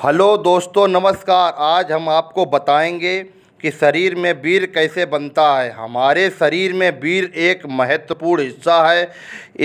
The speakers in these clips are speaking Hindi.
हेलो दोस्तों नमस्कार आज हम आपको बताएंगे कि शरीर में वीर कैसे बनता है हमारे शरीर में वीर एक महत्वपूर्ण हिस्सा है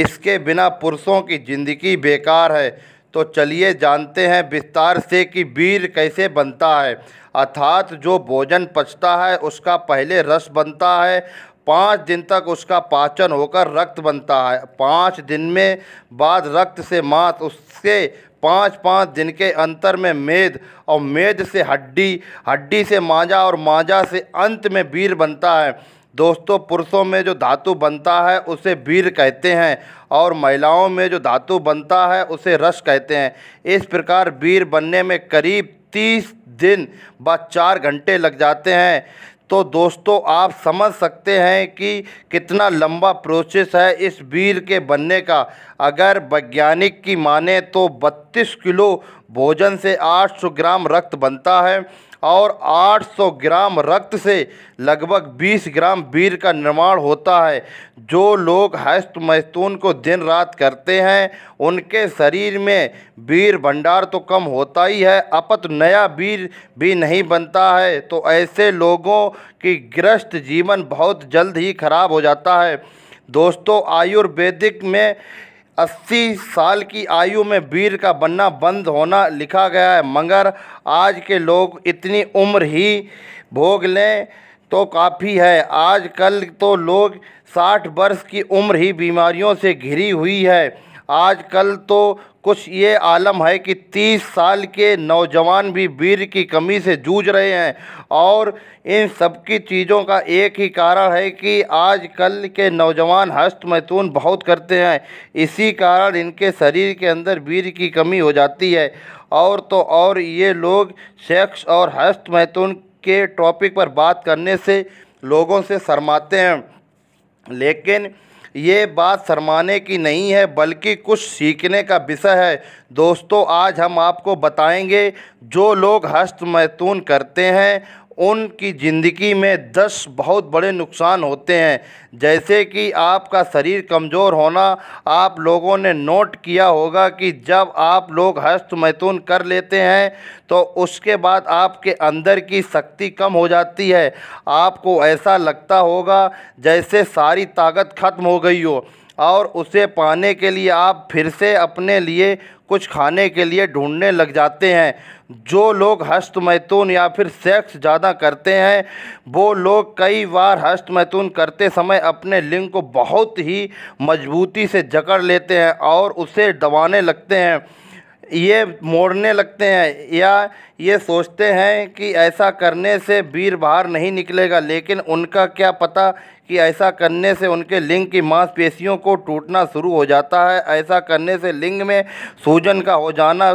इसके बिना पुरुषों की ज़िंदगी बेकार है तो चलिए जानते हैं विस्तार से कि वीर कैसे बनता है अर्थात जो भोजन पचता है उसका पहले रस बनता है पाँच दिन तक उसका पाचन होकर रक्त बनता है पाँच दिन में बाद रक्त से मात उसके पाँच पाँच दिन के अंतर में मेद और मेद से हड्डी हड्डी से माजा और माजा से अंत में वीर बनता है दोस्तों पुरुषों में जो धातु बनता है उसे वीर कहते हैं और महिलाओं में जो धातु बनता है उसे रस कहते हैं इस प्रकार वीर बनने में करीब तीस दिन व चार घंटे लग जाते हैं तो दोस्तों आप समझ सकते हैं कि कितना लंबा प्रोसेस है इस वीर के बनने का अगर वैज्ञानिक की माने तो 32 किलो भोजन से 800 ग्राम रक्त बनता है और 800 ग्राम रक्त से लगभग 20 ग्राम बीर का निर्माण होता है जो लोग हस्त मस्तून को दिन रात करते हैं उनके शरीर में बीर भंडार तो कम होता ही है अपत नया बीर भी नहीं बनता है तो ऐसे लोगों की ग्रस्त जीवन बहुत जल्द ही खराब हो जाता है दोस्तों आयुर्वेदिक में अस्सी साल की आयु में वीर का बनना बंद होना लिखा गया है मगर आज के लोग इतनी उम्र ही भोग लें तो काफ़ी है आज कल तो लोग साठ वर्ष की उम्र ही बीमारियों से घिरी हुई है आजकल तो कुछ ये आलम है कि 30 साल के नौजवान भी वीर की कमी से जूझ रहे हैं और इन सबकी चीज़ों का एक ही कारण है कि आजकल के नौजवान हस्त मैथुन बहुत करते हैं इसी कारण इनके शरीर के अंदर वीर की कमी हो जाती है और तो और ये लोग सेक्स और हस्त मैथुन के टॉपिक पर बात करने से लोगों से शर्माते हैं लेकिन ये बात शरमाने की नहीं है बल्कि कुछ सीखने का विषय है दोस्तों आज हम आपको बताएंगे जो लोग हस्त मैथुन करते हैं उनकी ज़िंदगी में दस बहुत बड़े नुकसान होते हैं जैसे कि आपका शरीर कमज़ोर होना आप लोगों ने नोट किया होगा कि जब आप लोग हस्त मैथुन कर लेते हैं तो उसके बाद आपके अंदर की शक्ति कम हो जाती है आपको ऐसा लगता होगा जैसे सारी ताकत ख़त्म हो गई हो और उसे पाने के लिए आप फिर से अपने लिए कुछ खाने के लिए ढूंढने लग जाते हैं जो लोग हस्त मैथुन या फिर सेक्स ज़्यादा करते हैं वो लोग कई बार हस्त मैथुन करते समय अपने लिंग को बहुत ही मजबूती से जकड़ लेते हैं और उसे दबाने लगते हैं ये मोड़ने लगते हैं या ये सोचते हैं कि ऐसा करने से वीर बाहर नहीं निकलेगा लेकिन उनका क्या पता कि ऐसा करने से उनके लिंग की मांसपेशियों को टूटना शुरू हो जाता है ऐसा करने से लिंग में सूजन का हो जाना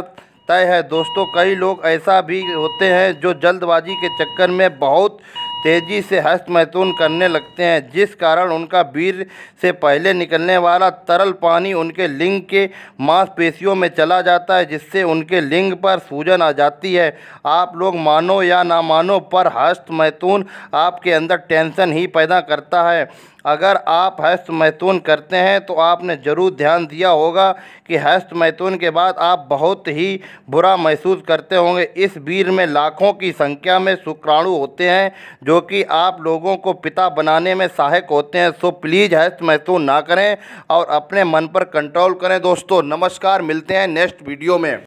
तय है दोस्तों कई लोग ऐसा भी होते हैं जो जल्दबाजी के चक्कर में बहुत तेजी से हस्त मैथुन करने लगते हैं जिस कारण उनका वीर से पहले निकलने वाला तरल पानी उनके लिंग के मांसपेशियों में चला जाता है जिससे उनके लिंग पर सूजन आ जाती है आप लोग मानो या ना मानो पर हस्त मैथुन आपके अंदर टेंशन ही पैदा करता है अगर आप हस्त मैथुन करते हैं तो आपने ज़रूर ध्यान दिया होगा कि हस्त मैथुन के बाद आप बहुत ही बुरा महसूस करते होंगे इस वीर में लाखों की संख्या में शुक्राणु होते हैं जो जो कि आप लोगों को पिता बनाने में सहायक होते हैं सो प्लीज़ हैस्त महसूस ना करें और अपने मन पर कंट्रोल करें दोस्तों नमस्कार मिलते हैं नेक्स्ट वीडियो में